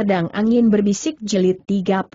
Pedang Angin Berbisik jelit 38.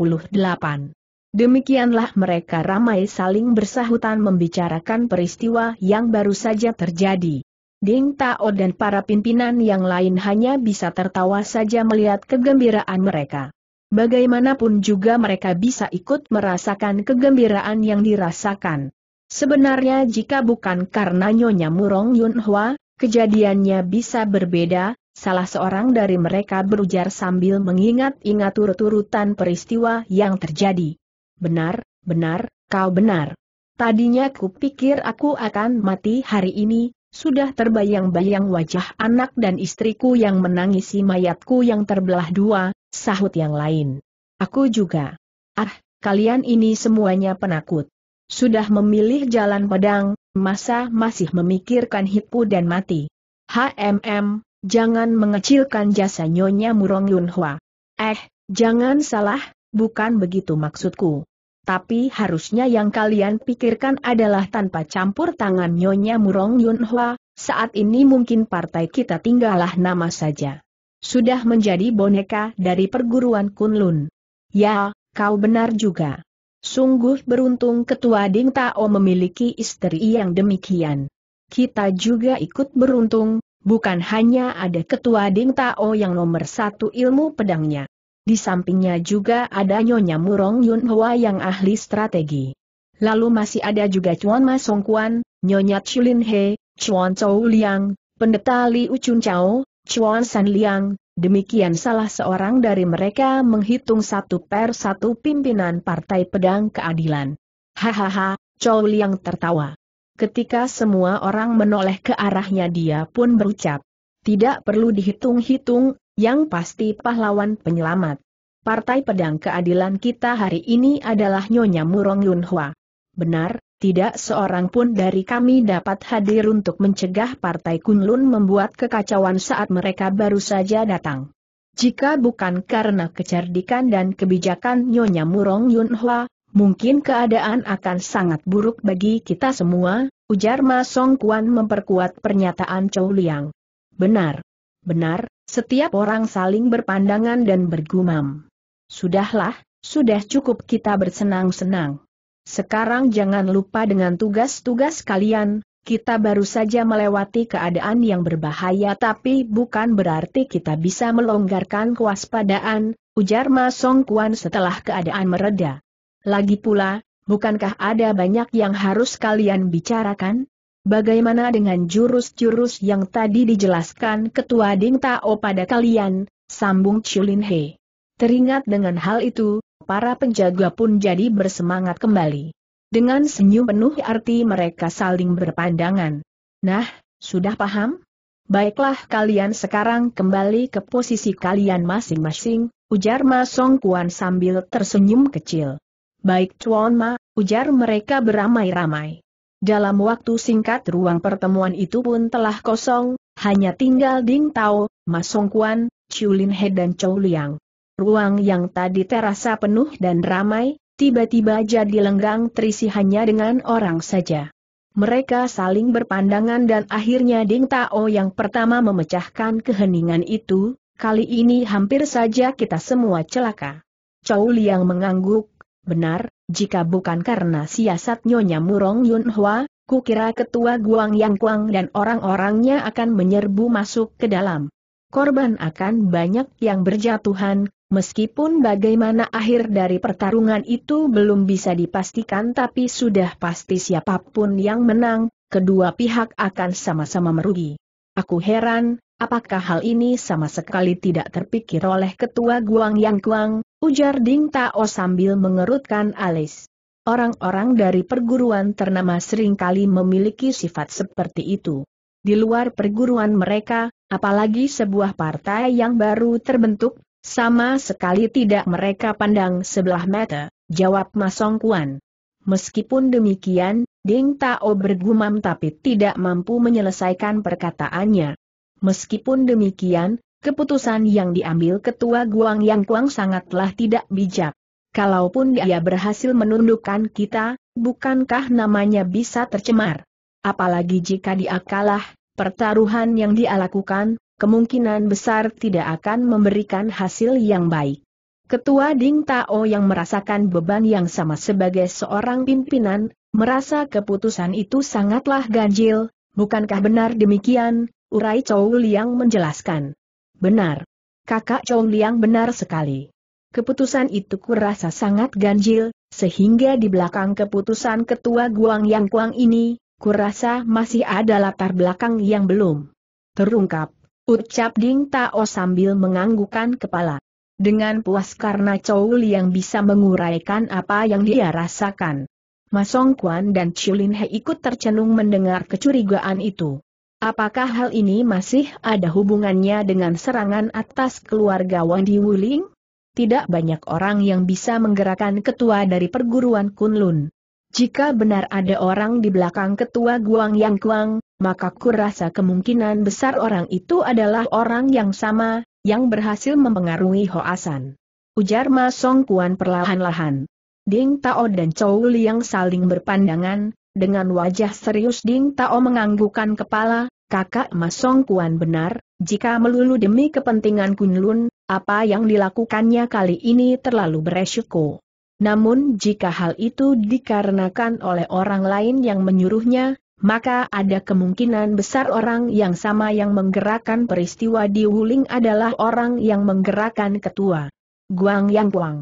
Demikianlah mereka ramai saling bersahutan membicarakan peristiwa yang baru saja terjadi. Ding Tao dan para pimpinan yang lain hanya bisa tertawa saja melihat kegembiraan mereka. Bagaimanapun juga mereka bisa ikut merasakan kegembiraan yang dirasakan. Sebenarnya jika bukan karena Nyonya Murong Yunhua, kejadiannya bisa berbeda, Salah seorang dari mereka berujar sambil mengingat-ingat turut urutan peristiwa yang terjadi. Benar, benar, kau benar. Tadinya ku pikir aku akan mati hari ini, sudah terbayang-bayang wajah anak dan istriku yang menangisi mayatku yang terbelah dua, sahut yang lain. Aku juga. Ah, kalian ini semuanya penakut. Sudah memilih jalan pedang, masa masih memikirkan hipu dan mati. HMM, jangan mengecilkan jasa Nyonya Murong Yunhua. Eh, jangan salah, bukan begitu maksudku. Tapi harusnya yang kalian pikirkan adalah tanpa campur tangan Nyonya Murong Yunhua. saat ini mungkin partai kita tinggallah nama saja. Sudah menjadi boneka dari perguruan Kunlun. Ya, kau benar juga. Sungguh beruntung ketua Ding Tao memiliki istri yang demikian. Kita juga ikut beruntung, Bukan hanya ada ketua Ding Tao yang nomor satu ilmu pedangnya. Di sampingnya juga ada Nyonya Murong Yun Hua yang ahli strategi. Lalu masih ada juga Chuan Ma Song Kuan, Nyonya Chulin He, Chuan Chou Liang, Pendeta Li Uchun Chao, Chuan San Liang, Demikian salah seorang dari mereka menghitung satu per satu pimpinan Partai Pedang Keadilan. Hahaha, Chou Liang tertawa. Ketika semua orang menoleh ke arahnya dia pun berucap. Tidak perlu dihitung-hitung, yang pasti pahlawan penyelamat. Partai Pedang Keadilan kita hari ini adalah Nyonya Murong Yunhua. Benar, tidak seorang pun dari kami dapat hadir untuk mencegah Partai Kunlun membuat kekacauan saat mereka baru saja datang. Jika bukan karena kecerdikan dan kebijakan Nyonya Murong Yunhua." mungkin keadaan akan sangat buruk bagi kita semua, ujar Ma Song Kuan memperkuat pernyataan Chou Liang. Benar. Benar, setiap orang saling berpandangan dan bergumam. Sudahlah, sudah cukup kita bersenang-senang. Sekarang jangan lupa dengan tugas-tugas kalian, kita baru saja melewati keadaan yang berbahaya tapi bukan berarti kita bisa melonggarkan kewaspadaan, ujar Ma Song Kuan setelah keadaan meredah. Lagi pula, bukankah ada banyak yang harus kalian bicarakan? Bagaimana dengan jurus-jurus yang tadi dijelaskan Ketua Ding Tao pada kalian, sambung Chulin He. Teringat dengan hal itu, para penjaga pun jadi bersemangat kembali. Dengan senyum penuh arti mereka saling berpandangan. Nah, sudah paham? Baiklah kalian sekarang kembali ke posisi kalian masing-masing, ujar Ma Song Kuan sambil tersenyum kecil. Baik Chuan Ma, ujar mereka beramai-ramai. Dalam waktu singkat ruang pertemuan itu pun telah kosong, hanya tinggal Ding Tao, Masong Kuan, Lin He dan Chou Liang. Ruang yang tadi terasa penuh dan ramai, tiba-tiba jadi lenggang terisi hanya dengan orang saja. Mereka saling berpandangan dan akhirnya Ding Tao yang pertama memecahkan keheningan itu, kali ini hampir saja kita semua celaka. Chou Liang mengangguk, Benar, jika bukan karena siasat Nyonya Murong Yunhua, ku kukira ketua Guang Yang Kuang dan orang-orangnya akan menyerbu masuk ke dalam. Korban akan banyak yang berjatuhan, meskipun bagaimana akhir dari pertarungan itu belum bisa dipastikan tapi sudah pasti siapapun yang menang, kedua pihak akan sama-sama merugi. Aku heran, apakah hal ini sama sekali tidak terpikir oleh ketua Guang Yang Kuang, ujar Ding Tao sambil mengerutkan alis. Orang-orang dari perguruan ternama seringkali memiliki sifat seperti itu. Di luar perguruan mereka, apalagi sebuah partai yang baru terbentuk, sama sekali tidak mereka pandang sebelah mata, jawab Masong Kuan. Meskipun demikian, Ding Tao bergumam tapi tidak mampu menyelesaikan perkataannya. Meskipun demikian, Keputusan yang diambil ketua Guang Yang Kuang sangatlah tidak bijak. Kalaupun dia berhasil menundukkan kita, bukankah namanya bisa tercemar? Apalagi jika dia kalah, pertaruhan yang dia lakukan, kemungkinan besar tidak akan memberikan hasil yang baik. Ketua Ding Tao yang merasakan beban yang sama sebagai seorang pimpinan, merasa keputusan itu sangatlah ganjil, bukankah benar demikian, urai Chou Liang menjelaskan. Benar. Kakak Chong Liang benar sekali. Keputusan itu kurasa sangat ganjil, sehingga di belakang keputusan ketua Guang Yang Kuang ini, kurasa masih ada latar belakang yang belum terungkap, ucap Ding Tao sambil menganggukan kepala. Dengan puas karena Chou Liang bisa menguraikan apa yang dia rasakan. Masong Kuan dan Chulin He ikut tercenung mendengar kecurigaan itu. Apakah hal ini masih ada hubungannya dengan serangan atas keluarga Wang Di Wuling? Tidak banyak orang yang bisa menggerakkan ketua dari perguruan Kunlun. Jika benar ada orang di belakang ketua Guang Yang Kuang, maka kurasa kemungkinan besar orang itu adalah orang yang sama, yang berhasil mempengaruhi Hoasan. Ujar Ma Song Kuan perlahan-lahan. Ding Tao dan Chow Liang saling berpandangan, dengan wajah serius Ding Tao menganggukkan kepala, kakak Mas Kuan benar, jika melulu demi kepentingan Kunlun, apa yang dilakukannya kali ini terlalu beresiko. Namun jika hal itu dikarenakan oleh orang lain yang menyuruhnya, maka ada kemungkinan besar orang yang sama yang menggerakkan peristiwa di Wuling adalah orang yang menggerakkan ketua. Guang Yang Guang.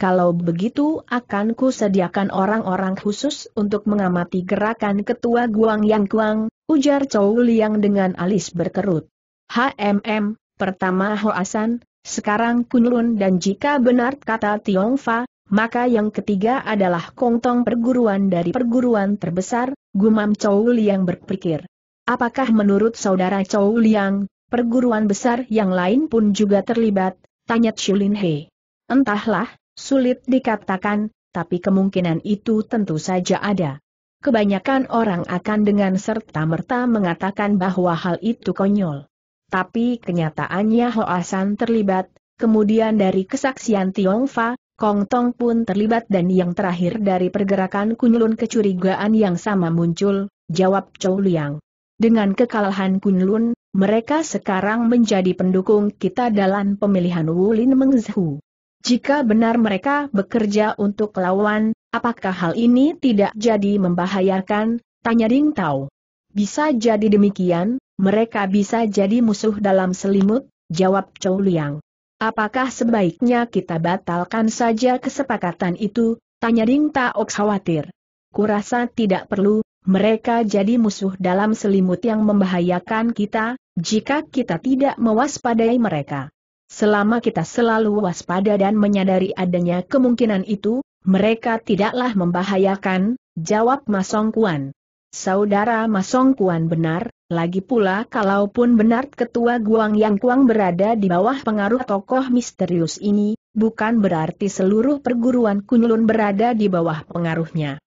Kalau begitu akan ku sediakan orang-orang khusus untuk mengamati gerakan ketua Guang Yang Guang, Ujar Chow Liang dengan alis berkerut. HMM, pertama Hoasan, sekarang Kunlun dan jika benar kata Tiongfa, maka yang ketiga adalah kongtong perguruan dari perguruan terbesar, gumam Chow Liang berpikir. Apakah menurut saudara Chow Liang, perguruan besar yang lain pun juga terlibat? Tanya Chulin He. Entahlah, sulit dikatakan, tapi kemungkinan itu tentu saja ada kebanyakan orang akan dengan serta-merta mengatakan bahwa hal itu konyol. Tapi kenyataannya Hoasan terlibat, kemudian dari kesaksian Tiong Fa, Kong Tong pun terlibat dan yang terakhir dari pergerakan Kunlun kecurigaan yang sama muncul, jawab Chow Liang. Dengan kekalahan Kunlun, mereka sekarang menjadi pendukung kita dalam pemilihan Wulin Mengzhu. Jika benar mereka bekerja untuk lawan, Apakah hal ini tidak jadi membahayakan? Tanya Ding Tao. Bisa jadi demikian, mereka bisa jadi musuh dalam selimut, jawab Chou Liang. Apakah sebaiknya kita batalkan saja kesepakatan itu? Tanya Ding Tao khawatir. Kurasa tidak perlu, mereka jadi musuh dalam selimut yang membahayakan kita, jika kita tidak mewaspadai mereka. Selama kita selalu waspada dan menyadari adanya kemungkinan itu, mereka tidaklah membahayakan, jawab Masong Kuan. Saudara Masong Kuan benar, lagi pula kalaupun benar ketua Guang Yang Kuang berada di bawah pengaruh tokoh misterius ini, bukan berarti seluruh perguruan Kunlun berada di bawah pengaruhnya.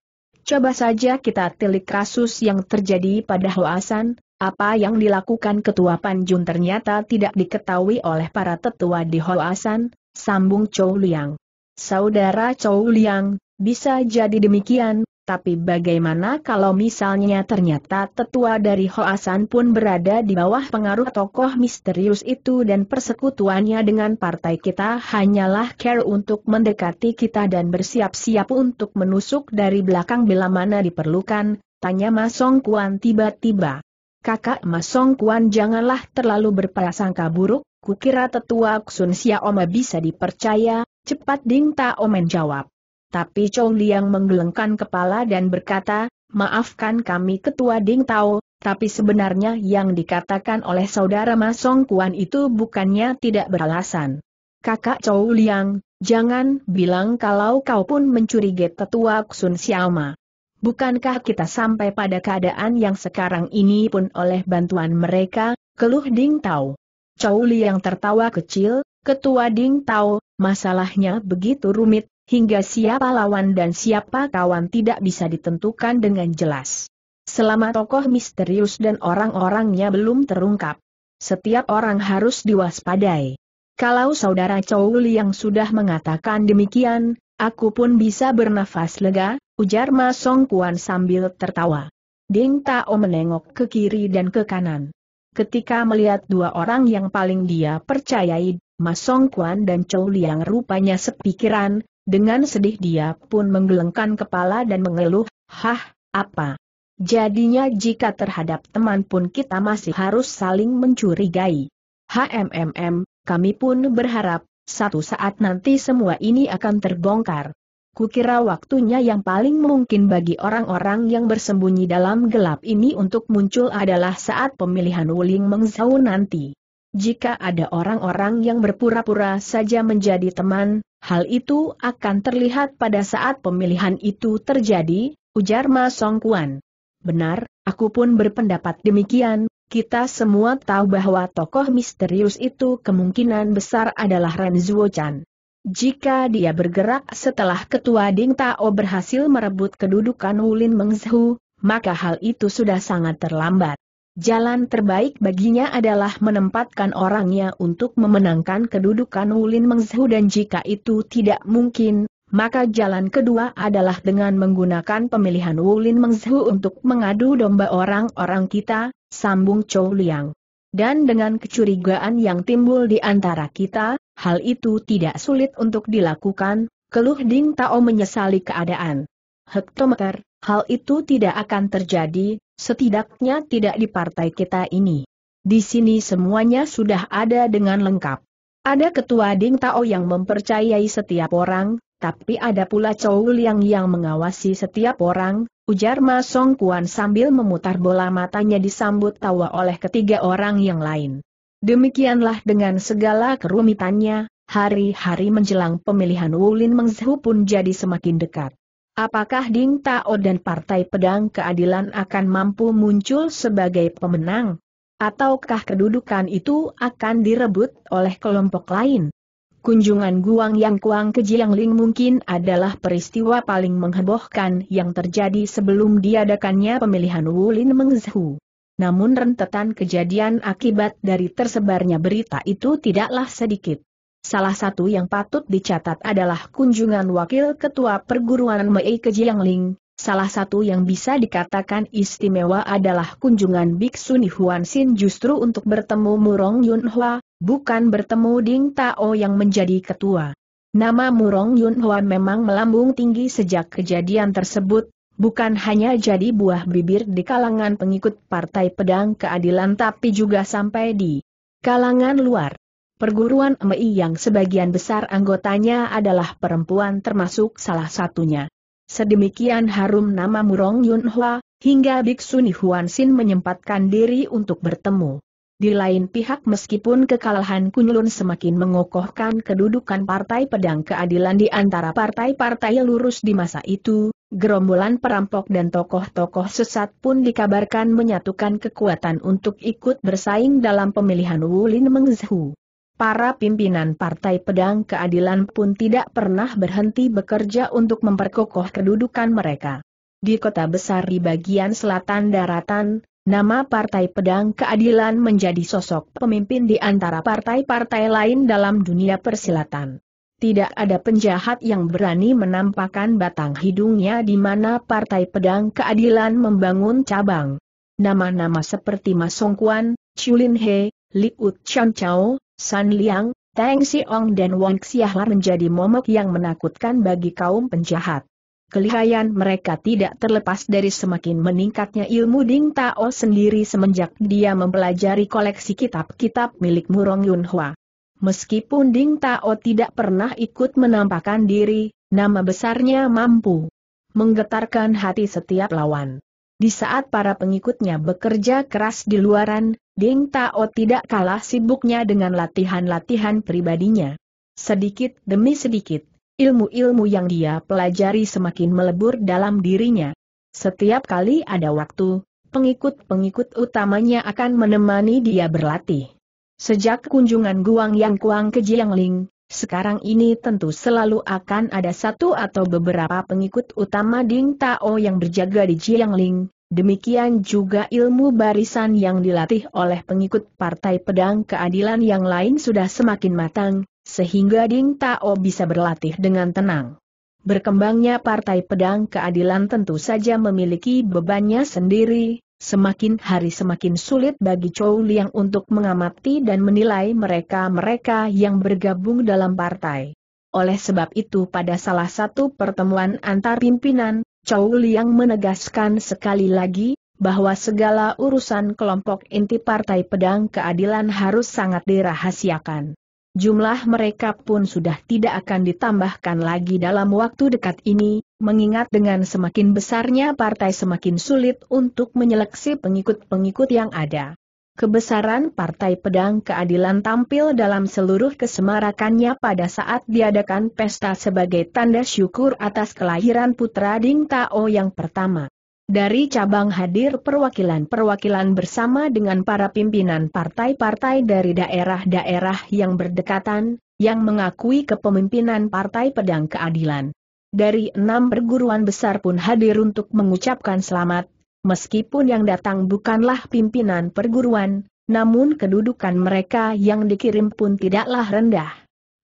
Coba saja kita telik kasus yang terjadi pada Hoasan, apa yang dilakukan ketua Panjun ternyata tidak diketahui oleh para tetua di Hoasan, sambung Chou Liang. Saudara Chou Liang, bisa jadi demikian, tapi bagaimana kalau misalnya ternyata tetua dari Hoasan pun berada di bawah pengaruh tokoh misterius itu dan persekutuannya dengan partai kita hanyalah care untuk mendekati kita dan bersiap-siap untuk menusuk dari belakang bila mana diperlukan, tanya Masong Kuan tiba-tiba kakak Masong Kuan janganlah terlalu berprasangka buruk, kukira tetua Ksun Sia Oma bisa dipercaya, cepat Ding Ta Omen jawab. Tapi Chow Liang menggelengkan kepala dan berkata, maafkan kami ketua Ding Tao, tapi sebenarnya yang dikatakan oleh saudara Masong Kuan itu bukannya tidak beralasan. Kakak Chow Liang, jangan bilang kalau kau pun mencurigai tetua Sia oma. Bukankah kita sampai pada keadaan yang sekarang ini pun oleh bantuan mereka, keluh Ding Tao? Chow Li yang tertawa kecil, ketua Ding Tao, masalahnya begitu rumit, hingga siapa lawan dan siapa kawan tidak bisa ditentukan dengan jelas. Selama tokoh misterius dan orang-orangnya belum terungkap, setiap orang harus diwaspadai. Kalau saudara Chow Li yang sudah mengatakan demikian, aku pun bisa bernafas lega, ujar Ma Song Kuan sambil tertawa. Ding Tao menengok ke kiri dan ke kanan. Ketika melihat dua orang yang paling dia percayai, Ma Song Kuan dan Chou Liang rupanya sepikiran, dengan sedih dia pun menggelengkan kepala dan mengeluh, Hah, apa? Jadinya jika terhadap teman pun kita masih harus saling mencurigai. HMMM, kami pun berharap, satu saat nanti semua ini akan terbongkar. Kukira waktunya yang paling mungkin bagi orang-orang yang bersembunyi dalam gelap ini untuk muncul adalah saat pemilihan Wuling Mengzau nanti. Jika ada orang-orang yang berpura-pura saja menjadi teman, hal itu akan terlihat pada saat pemilihan itu terjadi, ujar Ma Song Kuan. Benar, aku pun berpendapat demikian, kita semua tahu bahwa tokoh misterius itu kemungkinan besar adalah Ren Zuo Chan. Jika dia bergerak setelah ketua Ding Tao berhasil merebut kedudukan Wulin Mengzhu, maka hal itu sudah sangat terlambat. Jalan terbaik baginya adalah menempatkan orangnya untuk memenangkan kedudukan Wulin Mengzhu dan jika itu tidak mungkin, maka jalan kedua adalah dengan menggunakan pemilihan Wulin Mengzhu untuk mengadu domba orang-orang kita, sambung Chou Liang. Dan dengan kecurigaan yang timbul di antara kita, Hal itu tidak sulit untuk dilakukan, keluh Ding Tao menyesali keadaan. Hektometer, hal itu tidak akan terjadi, setidaknya tidak di partai kita ini. Di sini semuanya sudah ada dengan lengkap. Ada ketua Ding Tao yang mempercayai setiap orang, tapi ada pula Chow Liang yang mengawasi setiap orang, ujar Ma Song Kuan sambil memutar bola matanya disambut tawa oleh ketiga orang yang lain. Demikianlah dengan segala kerumitannya, hari-hari menjelang pemilihan Wulin Mengzhu pun jadi semakin dekat. Apakah Ding Tao dan Partai Pedang Keadilan akan mampu muncul sebagai pemenang? Ataukah kedudukan itu akan direbut oleh kelompok lain? Kunjungan Guang Yang Kuang ke Jiangling mungkin adalah peristiwa paling menghebohkan yang terjadi sebelum diadakannya pemilihan Wulin Mengzhu namun rentetan kejadian akibat dari tersebarnya berita itu tidaklah sedikit. Salah satu yang patut dicatat adalah kunjungan Wakil Ketua Perguruan Mei ke Jiangling, salah satu yang bisa dikatakan istimewa adalah kunjungan Biksu Nihuan Xin justru untuk bertemu Murong Yunhua, bukan bertemu Ding Tao yang menjadi ketua. Nama Murong Yunhua memang melambung tinggi sejak kejadian tersebut, bukan hanya jadi buah bibir di kalangan pengikut Partai Pedang Keadilan tapi juga sampai di kalangan luar. Perguruan MI yang sebagian besar anggotanya adalah perempuan termasuk salah satunya. Sedemikian harum nama Murong Yun Hwa, hingga Biksu Huan Sin menyempatkan diri untuk bertemu. Di lain pihak meskipun kekalahan Kunlun semakin mengokohkan kedudukan Partai Pedang Keadilan di antara partai-partai lurus di masa itu, Gerombolan perampok dan tokoh-tokoh sesat pun dikabarkan menyatukan kekuatan untuk ikut bersaing dalam pemilihan Wulin Mengzhu. Para pimpinan Partai Pedang Keadilan pun tidak pernah berhenti bekerja untuk memperkokoh kedudukan mereka. Di kota besar di bagian selatan daratan, nama Partai Pedang Keadilan menjadi sosok pemimpin di antara partai-partai lain dalam dunia persilatan tidak ada penjahat yang berani menampakkan batang hidungnya di mana Partai Pedang Keadilan membangun cabang. Nama-nama seperti Masong Songkuan, Chulin He, Liut Chan Chao, San Liang, Tang Siong dan Wang Xiahlar menjadi momok yang menakutkan bagi kaum penjahat. Kelihayan mereka tidak terlepas dari semakin meningkatnya ilmu Ding Tao sendiri semenjak dia mempelajari koleksi kitab-kitab milik Murong Yunhua. Meskipun Ding Tao tidak pernah ikut menampakkan diri, nama besarnya mampu menggetarkan hati setiap lawan. Di saat para pengikutnya bekerja keras di luaran, Ding Tao tidak kalah sibuknya dengan latihan-latihan pribadinya. Sedikit demi sedikit, ilmu-ilmu yang dia pelajari semakin melebur dalam dirinya. Setiap kali ada waktu, pengikut-pengikut utamanya akan menemani dia berlatih. Sejak kunjungan Guang Yang Kuang ke Jiangling, sekarang ini tentu selalu akan ada satu atau beberapa pengikut utama Ding Tao yang berjaga di Jiangling, Demikian juga ilmu barisan yang dilatih oleh pengikut Partai Pedang Keadilan yang lain sudah semakin matang, sehingga Ding Tao bisa berlatih dengan tenang. Berkembangnya Partai Pedang Keadilan tentu saja memiliki bebannya sendiri, Semakin hari semakin sulit bagi Chou Liang untuk mengamati dan menilai mereka-mereka yang bergabung dalam partai. Oleh sebab itu pada salah satu pertemuan antar pimpinan, Chou Liang menegaskan sekali lagi, bahwa segala urusan kelompok inti partai pedang keadilan harus sangat dirahasiakan jumlah mereka pun sudah tidak akan ditambahkan lagi dalam waktu dekat ini, mengingat dengan semakin besarnya partai semakin sulit untuk menyeleksi pengikut-pengikut yang ada. Kebesaran Partai Pedang Keadilan tampil dalam seluruh kesemarakannya pada saat diadakan pesta sebagai tanda syukur atas kelahiran putra Ding Tao yang pertama. Dari cabang hadir perwakilan-perwakilan bersama dengan para pimpinan partai-partai dari daerah-daerah yang berdekatan, yang mengakui kepemimpinan Partai Pedang Keadilan. Dari enam perguruan besar pun hadir untuk mengucapkan selamat, meskipun yang datang bukanlah pimpinan perguruan, namun kedudukan mereka yang dikirim pun tidaklah rendah.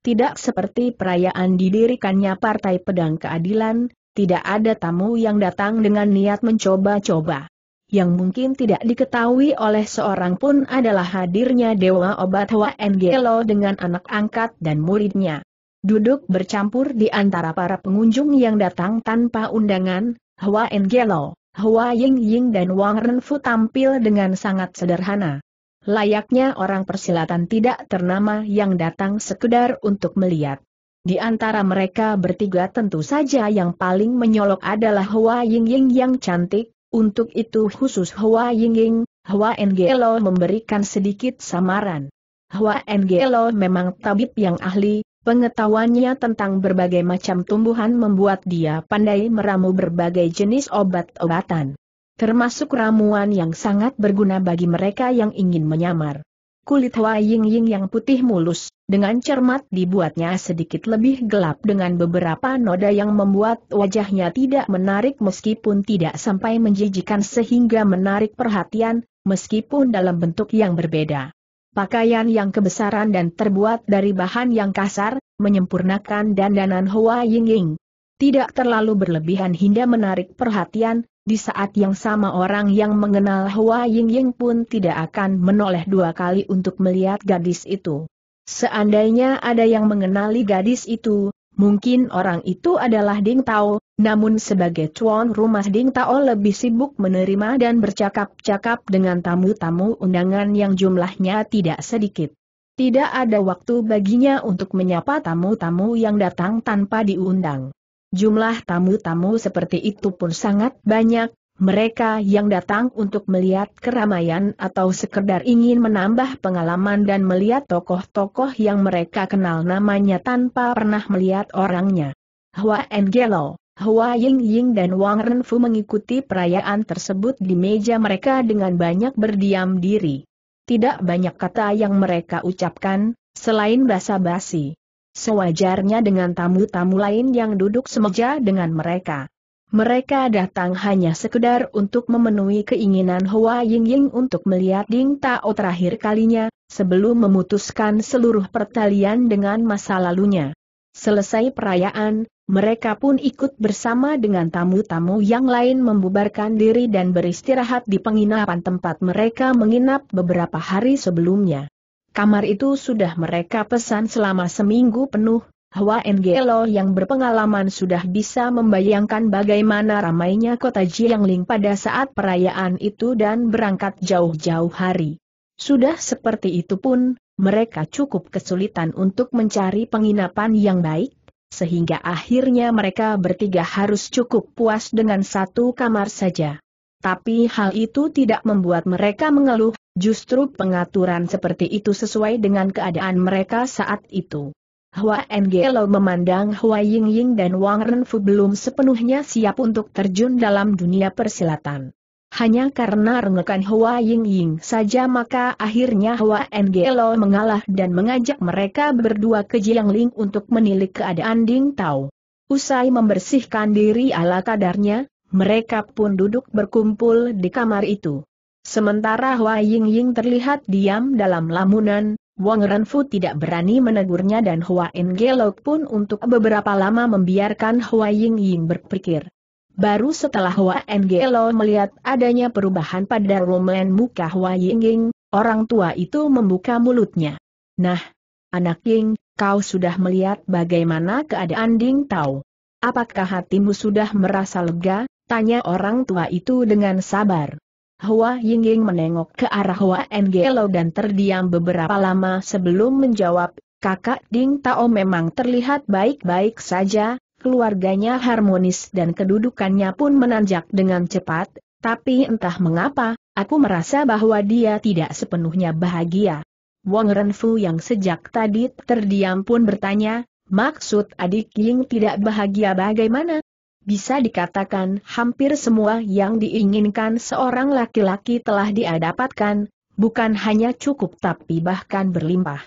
Tidak seperti perayaan didirikannya Partai Pedang Keadilan, tidak ada tamu yang datang dengan niat mencoba-coba. Yang mungkin tidak diketahui oleh seorang pun adalah hadirnya Dewa Obat Ngelo dengan anak angkat dan muridnya. Duduk bercampur di antara para pengunjung yang datang tanpa undangan, Hwa Ngelo, Hwa Ying Ying dan Wang Renfu tampil dengan sangat sederhana. Layaknya orang persilatan tidak ternama yang datang sekedar untuk melihat. Di antara mereka bertiga tentu saja yang paling menyolok adalah Hua Yingying yang cantik, untuk itu khusus Hua Yingying, Hua Ngelo memberikan sedikit samaran. Hua Ngelo memang tabib yang ahli, pengetahuannya tentang berbagai macam tumbuhan membuat dia pandai meramu berbagai jenis obat-obatan. Termasuk ramuan yang sangat berguna bagi mereka yang ingin menyamar. Kulit Hua Yingying yang putih mulus, dengan cermat dibuatnya sedikit lebih gelap dengan beberapa noda yang membuat wajahnya tidak menarik meskipun tidak sampai menjijikan sehingga menarik perhatian, meskipun dalam bentuk yang berbeda. Pakaian yang kebesaran dan terbuat dari bahan yang kasar, menyempurnakan dandanan Hua Yingying. Tidak terlalu berlebihan hingga menarik perhatian, di saat yang sama orang yang mengenal Hua Yingying pun tidak akan menoleh dua kali untuk melihat gadis itu. Seandainya ada yang mengenali gadis itu, mungkin orang itu adalah Ding Tao, namun sebagai cuan, rumah Ding Tao lebih sibuk menerima dan bercakap-cakap dengan tamu-tamu undangan yang jumlahnya tidak sedikit. Tidak ada waktu baginya untuk menyapa tamu-tamu yang datang tanpa diundang. Jumlah tamu-tamu seperti itu pun sangat banyak, mereka yang datang untuk melihat keramaian atau sekedar ingin menambah pengalaman dan melihat tokoh-tokoh yang mereka kenal namanya tanpa pernah melihat orangnya. Hua Engelo, Hua Ying Ying dan Wang Renfu mengikuti perayaan tersebut di meja mereka dengan banyak berdiam diri. Tidak banyak kata yang mereka ucapkan, selain basa-basi. Sewajarnya dengan tamu-tamu lain yang duduk semeja dengan mereka. Mereka datang hanya sekedar untuk memenuhi keinginan Hua Ying Ying untuk melihat Ding Tao terakhir kalinya, sebelum memutuskan seluruh pertalian dengan masa lalunya. Selesai perayaan, mereka pun ikut bersama dengan tamu-tamu yang lain membubarkan diri dan beristirahat di penginapan tempat mereka menginap beberapa hari sebelumnya. Kamar itu sudah mereka pesan selama seminggu penuh, Hwa Ngelo yang berpengalaman sudah bisa membayangkan bagaimana ramainya kota Jiangling pada saat perayaan itu dan berangkat jauh-jauh hari. Sudah seperti itu pun, mereka cukup kesulitan untuk mencari penginapan yang baik, sehingga akhirnya mereka bertiga harus cukup puas dengan satu kamar saja. Tapi hal itu tidak membuat mereka mengeluh, justru pengaturan seperti itu sesuai dengan keadaan mereka saat itu. Hua Engelo memandang Hua Ying Ying dan Wang Renfu belum sepenuhnya siap untuk terjun dalam dunia persilatan. Hanya karena rengekan Hua Ying Ying saja maka akhirnya Hua Engelo mengalah dan mengajak mereka berdua ke Jiang Ling untuk menilik keadaan Ding Tao. Usai membersihkan diri ala kadarnya, mereka pun duduk berkumpul di kamar itu. Sementara Hua Ying Ying terlihat diam dalam lamunan, Wang Renfu tidak berani menegurnya dan Hua Engelok pun untuk beberapa lama membiarkan Hua Ying Ying berpikir. Baru setelah Hua Engelo melihat adanya perubahan pada rumen muka Hua Ying Ying, orang tua itu membuka mulutnya. Nah, anak Ying, kau sudah melihat bagaimana keadaan Ding Tao. Apakah hatimu sudah merasa lega? Tanya orang tua itu dengan sabar. Hua Yingying menengok ke arah Hua Ngelo dan terdiam beberapa lama sebelum menjawab, kakak Ding Tao memang terlihat baik-baik saja, keluarganya harmonis dan kedudukannya pun menanjak dengan cepat, tapi entah mengapa, aku merasa bahwa dia tidak sepenuhnya bahagia. Wang Renfu yang sejak tadi terdiam pun bertanya, maksud adik Ying tidak bahagia bagaimana? Bisa dikatakan hampir semua yang diinginkan seorang laki-laki telah diadapatkan, bukan hanya cukup tapi bahkan berlimpah.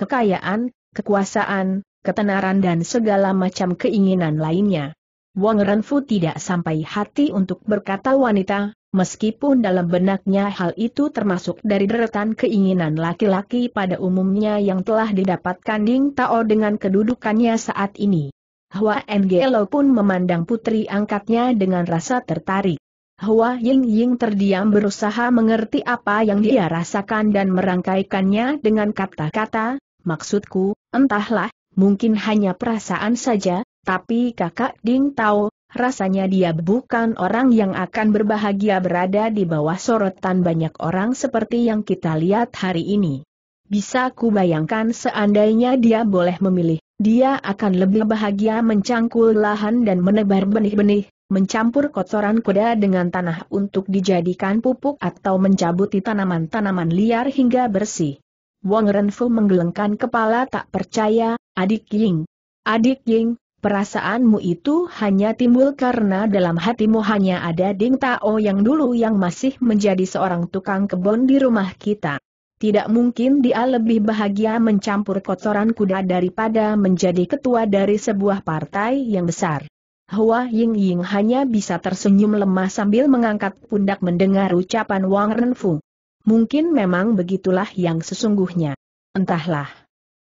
Kekayaan, kekuasaan, ketenaran dan segala macam keinginan lainnya. Wang Renfu tidak sampai hati untuk berkata wanita, meskipun dalam benaknya hal itu termasuk dari deretan keinginan laki-laki pada umumnya yang telah didapatkan Ding Tao dengan kedudukannya saat ini. Hua Ngelo pun memandang putri angkatnya dengan rasa tertarik. Hua Ying Ying terdiam berusaha mengerti apa yang dia rasakan dan merangkaikannya dengan kata-kata, maksudku, entahlah, mungkin hanya perasaan saja, tapi kakak Ding tahu, rasanya dia bukan orang yang akan berbahagia berada di bawah sorotan banyak orang seperti yang kita lihat hari ini. Bisa ku bayangkan seandainya dia boleh memilih dia akan lebih bahagia mencangkul lahan dan menebar benih-benih, mencampur kotoran kuda dengan tanah untuk dijadikan pupuk atau mencabuti tanaman-tanaman liar hingga bersih. Wang Renfu menggelengkan kepala tak percaya, adik Ying. Adik Ying, perasaanmu itu hanya timbul karena dalam hatimu hanya ada Ding Tao yang dulu yang masih menjadi seorang tukang kebun di rumah kita. Tidak mungkin dia lebih bahagia mencampur kotoran kuda daripada menjadi ketua dari sebuah partai yang besar. Hua Ying Ying hanya bisa tersenyum lemah sambil mengangkat pundak mendengar ucapan Wang Renfu. Mungkin memang begitulah yang sesungguhnya. Entahlah.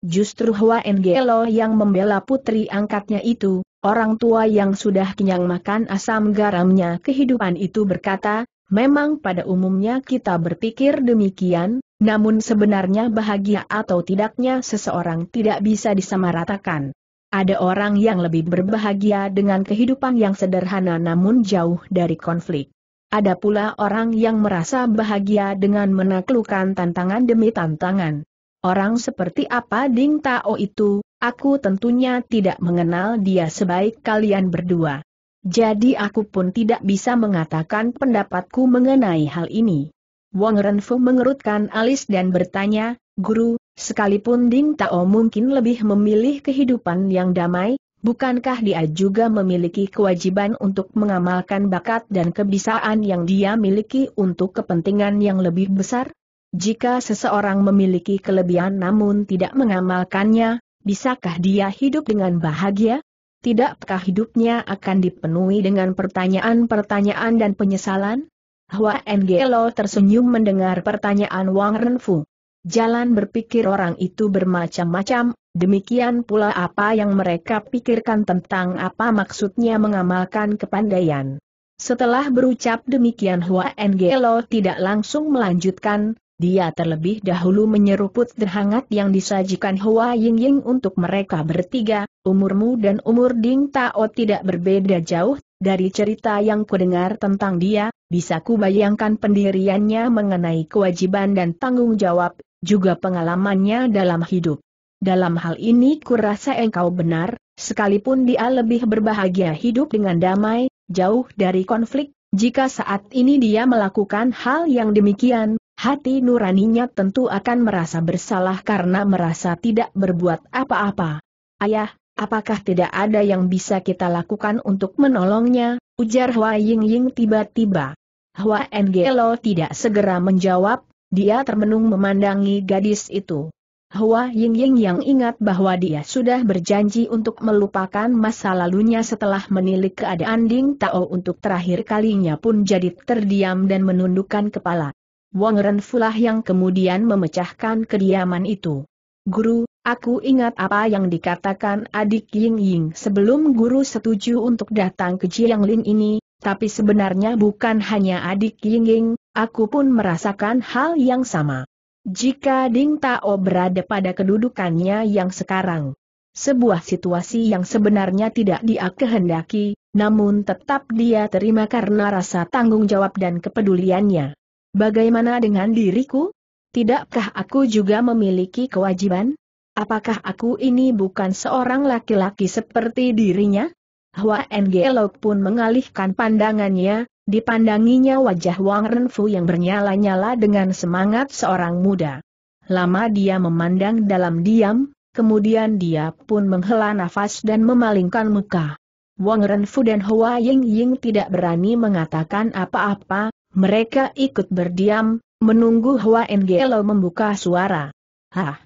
Justru Hua Engelo yang membela putri angkatnya itu, orang tua yang sudah kenyang makan asam garamnya kehidupan itu berkata, memang pada umumnya kita berpikir demikian, namun sebenarnya bahagia atau tidaknya seseorang tidak bisa disamaratakan. Ada orang yang lebih berbahagia dengan kehidupan yang sederhana namun jauh dari konflik. Ada pula orang yang merasa bahagia dengan menaklukkan tantangan demi tantangan. Orang seperti apa Ding Tao itu, aku tentunya tidak mengenal dia sebaik kalian berdua. Jadi aku pun tidak bisa mengatakan pendapatku mengenai hal ini. Wang Renfu mengerutkan alis dan bertanya, Guru, sekalipun Ding Tao mungkin lebih memilih kehidupan yang damai, bukankah dia juga memiliki kewajiban untuk mengamalkan bakat dan kebisaan yang dia miliki untuk kepentingan yang lebih besar? Jika seseorang memiliki kelebihan namun tidak mengamalkannya, bisakah dia hidup dengan bahagia? Tidakkah hidupnya akan dipenuhi dengan pertanyaan-pertanyaan dan penyesalan? Hua Lo tersenyum mendengar pertanyaan Wang Renfu. Jalan berpikir orang itu bermacam-macam, demikian pula apa yang mereka pikirkan tentang apa maksudnya mengamalkan kepandaian. Setelah berucap demikian Hua Lo tidak langsung melanjutkan, dia terlebih dahulu menyeruput terhangat yang disajikan Hua Ying Ying untuk mereka bertiga, umurmu dan umur Ding Tao tidak berbeda jauh dari cerita yang kudengar tentang dia, bisa kubayangkan pendiriannya mengenai kewajiban dan tanggung jawab, juga pengalamannya dalam hidup. Dalam hal ini kurasa engkau benar, sekalipun dia lebih berbahagia hidup dengan damai, jauh dari konflik, jika saat ini dia melakukan hal yang demikian, hati nuraninya tentu akan merasa bersalah karena merasa tidak berbuat apa-apa. Ayah, apakah tidak ada yang bisa kita lakukan untuk menolongnya, ujar Hua Ying tiba-tiba. Hua Ngelo tidak segera menjawab, dia termenung memandangi gadis itu. Hua Ying Ying yang ingat bahwa dia sudah berjanji untuk melupakan masa lalunya setelah menilik keadaan Ding Tao untuk terakhir kalinya pun jadi terdiam dan menundukkan kepala. Wang Renfulah yang kemudian memecahkan kediaman itu. Guru, Aku ingat apa yang dikatakan adik Ying Ying sebelum guru setuju untuk datang ke Jiang ini, tapi sebenarnya bukan hanya adik Ying Ying, aku pun merasakan hal yang sama. Jika Ding Tao berada pada kedudukannya yang sekarang, sebuah situasi yang sebenarnya tidak dia kehendaki, namun tetap dia terima karena rasa tanggung jawab dan kepeduliannya. Bagaimana dengan diriku? Tidakkah aku juga memiliki kewajiban? Apakah aku ini bukan seorang laki-laki seperti dirinya? Hua Engelok pun mengalihkan pandangannya, dipandanginya wajah Wang Renfu yang bernyala-nyala dengan semangat seorang muda. Lama dia memandang dalam diam, kemudian dia pun menghela nafas dan memalingkan muka. Wang Renfu dan Hua Ying Ying tidak berani mengatakan apa-apa, mereka ikut berdiam, menunggu Hua Engelok membuka suara. Hah!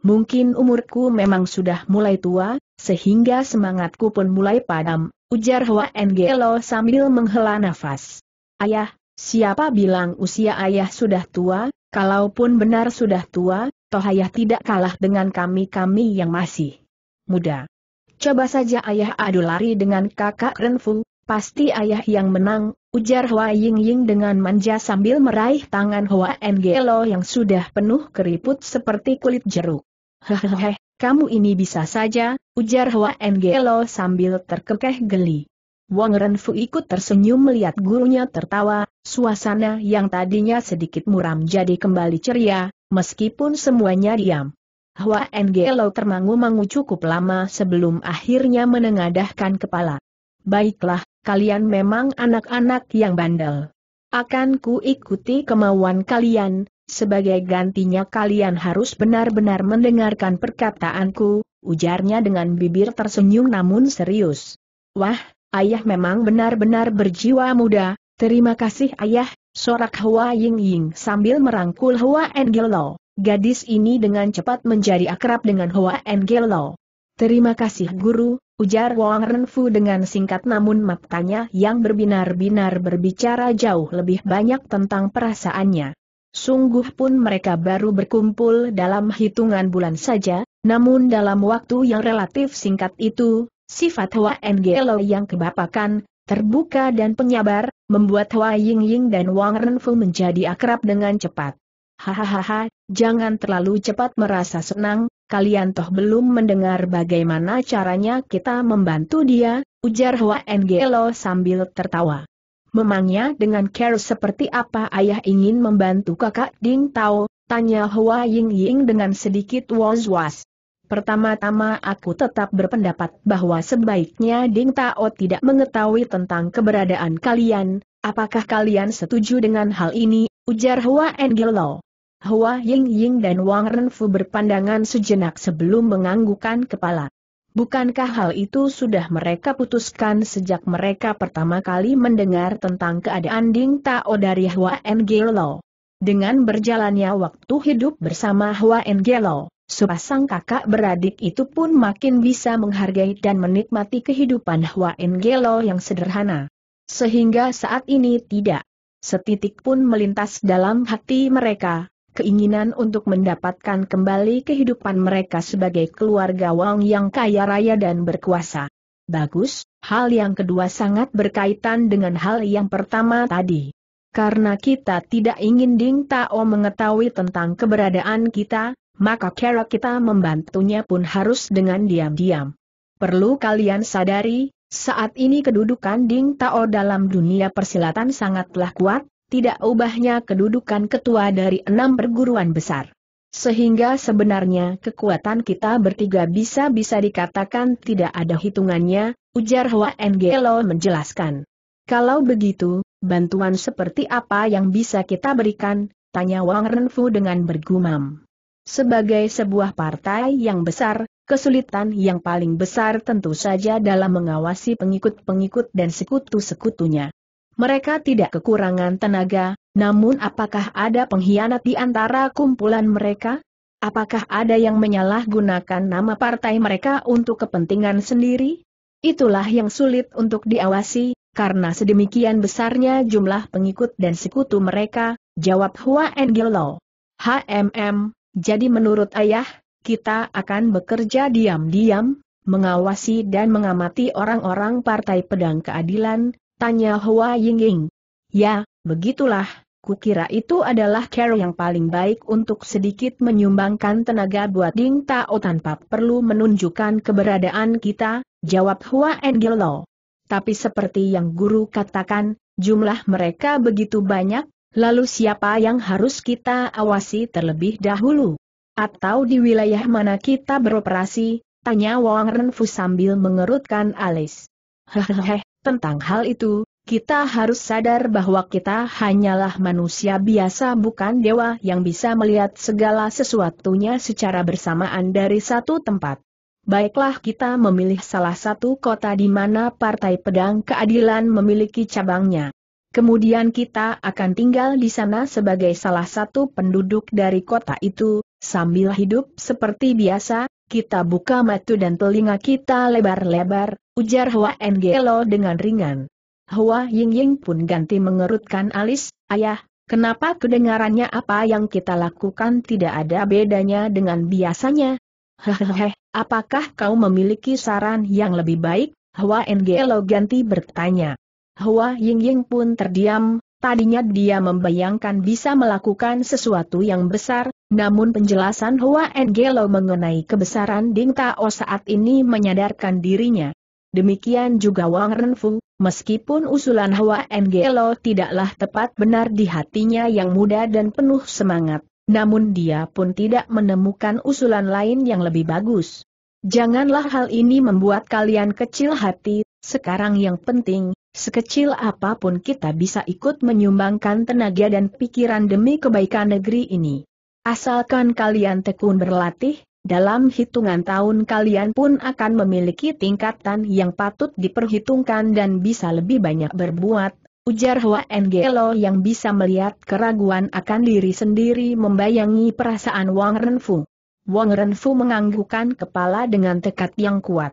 Mungkin umurku memang sudah mulai tua, sehingga semangatku pun mulai padam, ujar Hua Ngelo sambil menghela nafas. Ayah, siapa bilang usia ayah sudah tua, kalaupun benar sudah tua, toh ayah tidak kalah dengan kami-kami yang masih muda. Coba saja ayah adu lari dengan kakak Renfu, pasti ayah yang menang, ujar Hua Ying Ying dengan manja sambil meraih tangan Hua Ngelo yang sudah penuh keriput seperti kulit jeruk. Hehehe, kamu ini bisa saja, ujar Hua Ngelo sambil terkekeh geli. Wang Renfu ikut tersenyum melihat gurunya tertawa, suasana yang tadinya sedikit muram jadi kembali ceria, meskipun semuanya diam. Hua Ngelo termangu-mangu cukup lama sebelum akhirnya menengadahkan kepala. Baiklah, kalian memang anak-anak yang bandel. Akan ku ikuti kemauan kalian, sebagai gantinya kalian harus benar-benar mendengarkan perkataanku, ujarnya dengan bibir tersenyum namun serius. Wah, ayah memang benar-benar berjiwa muda, terima kasih ayah, sorak Hua Ying Ying sambil merangkul Hua Enggelo. Gadis ini dengan cepat menjadi akrab dengan Hua Enggelo. Terima kasih guru, ujar Wang Renfu dengan singkat namun matanya yang berbinar-binar berbicara jauh lebih banyak tentang perasaannya. Sungguh pun mereka baru berkumpul dalam hitungan bulan saja, namun dalam waktu yang relatif singkat itu, sifat Hua Ngelo yang kebapakan, terbuka dan penyabar, membuat Hua Ying Ying dan Wang Renfu menjadi akrab dengan cepat. Hahaha, jangan terlalu cepat merasa senang, kalian toh belum mendengar bagaimana caranya kita membantu dia, ujar Hua Ngelo sambil tertawa. Memangnya dengan care seperti apa ayah ingin membantu kakak Ding Tao, tanya Hua Ying Ying dengan sedikit was-was. Pertama-tama aku tetap berpendapat bahwa sebaiknya Ding Tao tidak mengetahui tentang keberadaan kalian, apakah kalian setuju dengan hal ini, ujar Hua Engello. Hua Ying Ying dan Wang Renfu berpandangan sejenak sebelum menganggukan kepala. Bukankah hal itu sudah mereka putuskan sejak mereka pertama kali mendengar tentang keadaan Ding Tao dari Hua Engelo? Dengan berjalannya waktu hidup bersama Hua Engelo, sepasang kakak beradik itu pun makin bisa menghargai dan menikmati kehidupan Hua Engelo yang sederhana. Sehingga saat ini tidak setitik pun melintas dalam hati mereka, keinginan untuk mendapatkan kembali kehidupan mereka sebagai keluarga Wang yang kaya raya dan berkuasa. Bagus, hal yang kedua sangat berkaitan dengan hal yang pertama tadi. Karena kita tidak ingin Ding Tao mengetahui tentang keberadaan kita, maka cara kita membantunya pun harus dengan diam-diam. Perlu kalian sadari, saat ini kedudukan Ding Tao dalam dunia persilatan sangatlah kuat, tidak ubahnya kedudukan ketua dari enam perguruan besar. Sehingga sebenarnya kekuatan kita bertiga bisa-bisa dikatakan tidak ada hitungannya, ujar Hua Ngelo menjelaskan. Kalau begitu, bantuan seperti apa yang bisa kita berikan, tanya Wang Renfu dengan bergumam. Sebagai sebuah partai yang besar, kesulitan yang paling besar tentu saja dalam mengawasi pengikut-pengikut dan sekutu-sekutunya. Mereka tidak kekurangan tenaga, namun apakah ada pengkhianat di antara kumpulan mereka? Apakah ada yang menyalahgunakan nama partai mereka untuk kepentingan sendiri? Itulah yang sulit untuk diawasi, karena sedemikian besarnya jumlah pengikut dan sekutu mereka, jawab Hua Engelo. HMM, jadi menurut ayah, kita akan bekerja diam-diam, mengawasi dan mengamati orang-orang Partai Pedang Keadilan, Tanya Hua Yingying. Ya, begitulah, kukira itu adalah cara yang paling baik untuk sedikit menyumbangkan tenaga buat Ding Tao tanpa perlu menunjukkan keberadaan kita, jawab Hua Enggelo. Tapi seperti yang guru katakan, jumlah mereka begitu banyak, lalu siapa yang harus kita awasi terlebih dahulu? Atau di wilayah mana kita beroperasi, Tanya Wang Renfu sambil mengerutkan alis. Hehehe, tentang hal itu, kita harus sadar bahwa kita hanyalah manusia biasa bukan dewa yang bisa melihat segala sesuatunya secara bersamaan dari satu tempat. Baiklah kita memilih salah satu kota di mana Partai Pedang Keadilan memiliki cabangnya. Kemudian kita akan tinggal di sana sebagai salah satu penduduk dari kota itu, sambil hidup seperti biasa, kita buka mata dan telinga kita lebar-lebar, ujar Hua Ngelo dengan ringan. Hua Yingying pun ganti mengerutkan alis, ayah, kenapa kedengarannya apa yang kita lakukan tidak ada bedanya dengan biasanya? Hehehe, apakah kau memiliki saran yang lebih baik? Hua Ngelo ganti bertanya. Hua Yingying pun terdiam, Tadinya dia membayangkan bisa melakukan sesuatu yang besar, namun penjelasan Hua Engelo mengenai kebesaran Ding Tao saat ini menyadarkan dirinya. Demikian juga Wang Renfu, meskipun usulan Hua Engelo tidaklah tepat benar di hatinya yang muda dan penuh semangat, namun dia pun tidak menemukan usulan lain yang lebih bagus. Janganlah hal ini membuat kalian kecil hati, sekarang yang penting, Sekecil apapun kita bisa ikut menyumbangkan tenaga dan pikiran demi kebaikan negeri ini. Asalkan kalian tekun berlatih, dalam hitungan tahun kalian pun akan memiliki tingkatan yang patut diperhitungkan dan bisa lebih banyak berbuat, ujar Hua Ngelo yang bisa melihat keraguan akan diri sendiri membayangi perasaan Wang Renfu. Wang Renfu menganggukkan kepala dengan tekad yang kuat.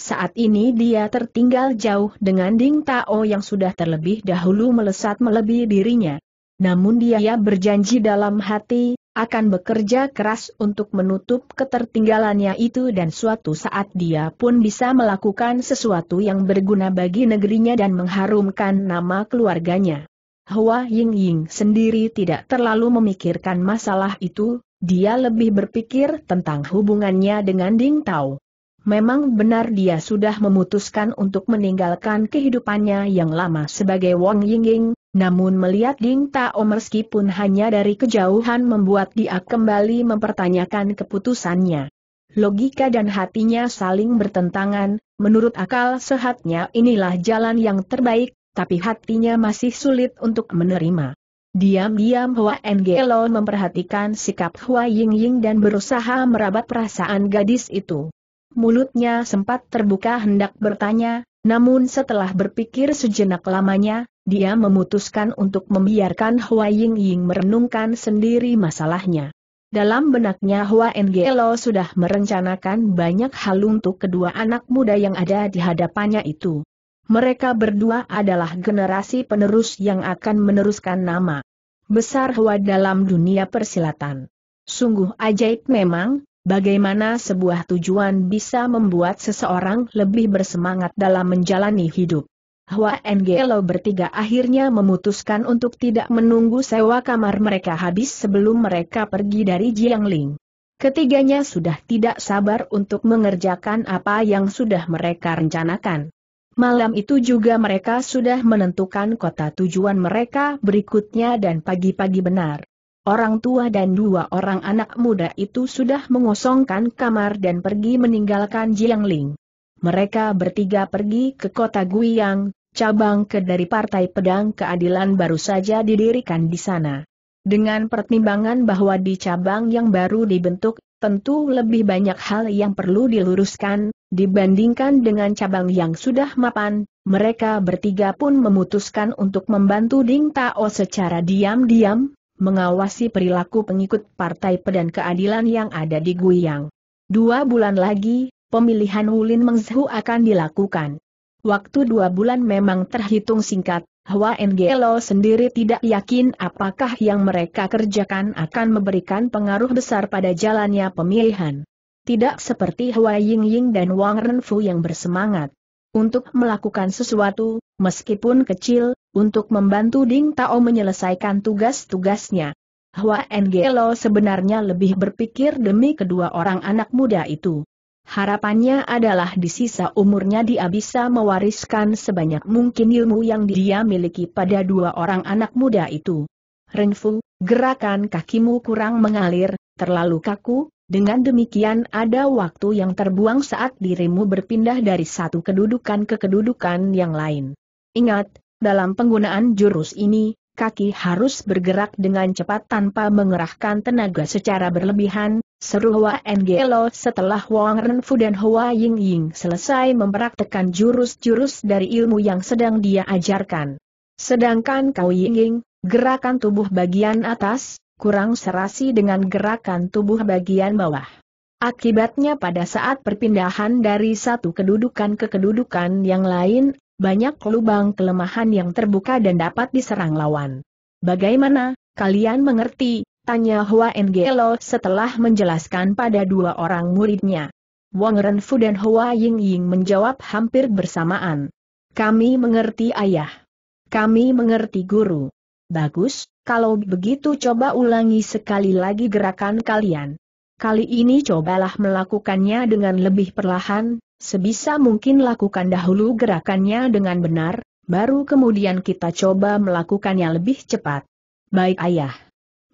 Saat ini dia tertinggal jauh dengan Ding Tao yang sudah terlebih dahulu melesat melebihi dirinya. Namun dia berjanji dalam hati, akan bekerja keras untuk menutup ketertinggalannya itu dan suatu saat dia pun bisa melakukan sesuatu yang berguna bagi negerinya dan mengharumkan nama keluarganya. Hua Ying Ying sendiri tidak terlalu memikirkan masalah itu, dia lebih berpikir tentang hubungannya dengan Ding Tao. Memang benar dia sudah memutuskan untuk meninggalkan kehidupannya yang lama sebagai Wong Yingying, namun melihat Ding Tao meskipun hanya dari kejauhan membuat dia kembali mempertanyakan keputusannya. Logika dan hatinya saling bertentangan, menurut akal sehatnya inilah jalan yang terbaik, tapi hatinya masih sulit untuk menerima. Diam-diam Hua Ngelo memperhatikan sikap Hua Yingying dan berusaha merabat perasaan gadis itu mulutnya sempat terbuka hendak bertanya, namun setelah berpikir sejenak lamanya, dia memutuskan untuk membiarkan Hua Ying Ying merenungkan sendiri masalahnya. Dalam benaknya Hua Ngelo sudah merencanakan banyak hal untuk kedua anak muda yang ada di hadapannya itu. Mereka berdua adalah generasi penerus yang akan meneruskan nama besar Hua dalam dunia persilatan. Sungguh ajaib memang, bagaimana sebuah tujuan bisa membuat seseorang lebih bersemangat dalam menjalani hidup. Hua Ngelo bertiga akhirnya memutuskan untuk tidak menunggu sewa kamar mereka habis sebelum mereka pergi dari Jiangling. Ketiganya sudah tidak sabar untuk mengerjakan apa yang sudah mereka rencanakan. Malam itu juga mereka sudah menentukan kota tujuan mereka berikutnya dan pagi-pagi benar. Orang tua dan dua orang anak muda itu sudah mengosongkan kamar dan pergi meninggalkan Jiang Ling. Mereka bertiga pergi ke kota Guiyang, cabang ke dari Partai Pedang Keadilan baru saja didirikan di sana. Dengan pertimbangan bahwa di cabang yang baru dibentuk, tentu lebih banyak hal yang perlu diluruskan, dibandingkan dengan cabang yang sudah mapan, mereka bertiga pun memutuskan untuk membantu Ding Tao secara diam-diam, mengawasi perilaku pengikut Partai Pedan Keadilan yang ada di Guiyang. Dua bulan lagi, pemilihan Wulin Mengzhu akan dilakukan. Waktu dua bulan memang terhitung singkat, Hua NGLO sendiri tidak yakin apakah yang mereka kerjakan akan memberikan pengaruh besar pada jalannya pemilihan. Tidak seperti Hua Yingying dan Wang Renfu yang bersemangat untuk melakukan sesuatu, meskipun kecil, untuk membantu Ding Tao menyelesaikan tugas-tugasnya. Hua Ngelo sebenarnya lebih berpikir demi kedua orang anak muda itu. Harapannya adalah di sisa umurnya dia bisa mewariskan sebanyak mungkin ilmu yang dia miliki pada dua orang anak muda itu. Renfu, gerakan kakimu kurang mengalir, terlalu kaku, dengan demikian ada waktu yang terbuang saat dirimu berpindah dari satu kedudukan ke kedudukan yang lain. Ingat, dalam penggunaan jurus ini, kaki harus bergerak dengan cepat tanpa mengerahkan tenaga secara berlebihan, seru Hua Ngelo setelah Wang Renfu dan Hua Ying Ying selesai mempraktekan jurus-jurus dari ilmu yang sedang dia ajarkan. Sedangkan Kau Ying Ying, gerakan tubuh bagian atas, kurang serasi dengan gerakan tubuh bagian bawah. Akibatnya pada saat perpindahan dari satu kedudukan ke kedudukan yang lain, banyak lubang kelemahan yang terbuka dan dapat diserang lawan. Bagaimana, kalian mengerti, tanya Hua Engelo setelah menjelaskan pada dua orang muridnya. Wang Renfu dan Hua Ying Ying menjawab hampir bersamaan. Kami mengerti ayah. Kami mengerti guru. Bagus, kalau begitu coba ulangi sekali lagi gerakan kalian. Kali ini cobalah melakukannya dengan lebih perlahan, sebisa mungkin lakukan dahulu gerakannya dengan benar, baru kemudian kita coba melakukannya lebih cepat. Baik ayah.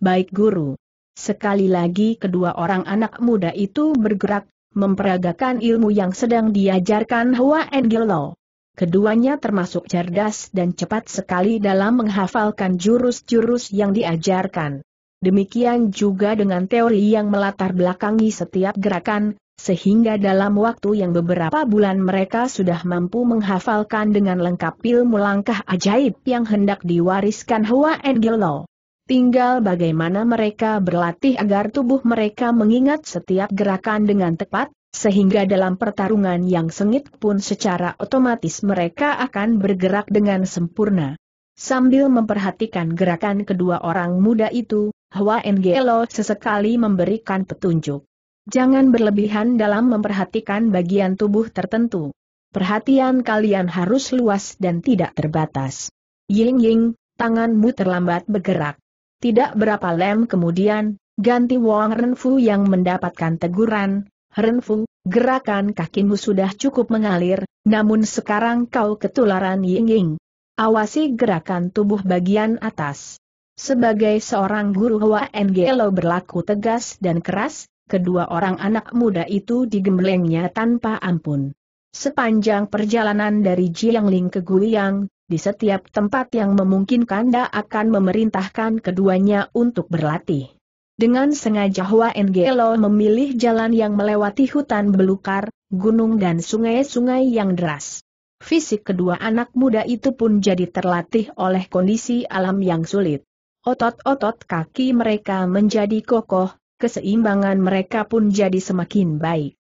Baik guru. Sekali lagi kedua orang anak muda itu bergerak, memperagakan ilmu yang sedang diajarkan Hua Engelo. Keduanya termasuk cerdas dan cepat sekali dalam menghafalkan jurus-jurus yang diajarkan. Demikian juga dengan teori yang melatar belakangi setiap gerakan, sehingga dalam waktu yang beberapa bulan mereka sudah mampu menghafalkan dengan lengkap ilmu langkah ajaib yang hendak diwariskan Hua Engelo. Tinggal bagaimana mereka berlatih agar tubuh mereka mengingat setiap gerakan dengan tepat, sehingga dalam pertarungan yang sengit pun secara otomatis mereka akan bergerak dengan sempurna. Sambil memperhatikan gerakan kedua orang muda itu, Hwa Ngelo sesekali memberikan petunjuk. Jangan berlebihan dalam memperhatikan bagian tubuh tertentu. Perhatian kalian harus luas dan tidak terbatas. Ying Ying, tanganmu terlambat bergerak. Tidak berapa lem kemudian, ganti Wang Renfu yang mendapatkan teguran, Renfung, gerakan kakimu sudah cukup mengalir, namun sekarang kau ketularan ying-ying. Awasi gerakan tubuh bagian atas. Sebagai seorang guru Hwa Ngelo berlaku tegas dan keras, kedua orang anak muda itu digemblengnya tanpa ampun. Sepanjang perjalanan dari Jiangling ke Guiyang, di setiap tempat yang memungkinkan dia akan memerintahkan keduanya untuk berlatih. Dengan sengaja Hua Ngelo memilih jalan yang melewati hutan belukar, gunung dan sungai-sungai yang deras. Fisik kedua anak muda itu pun jadi terlatih oleh kondisi alam yang sulit. Otot-otot kaki mereka menjadi kokoh, keseimbangan mereka pun jadi semakin baik.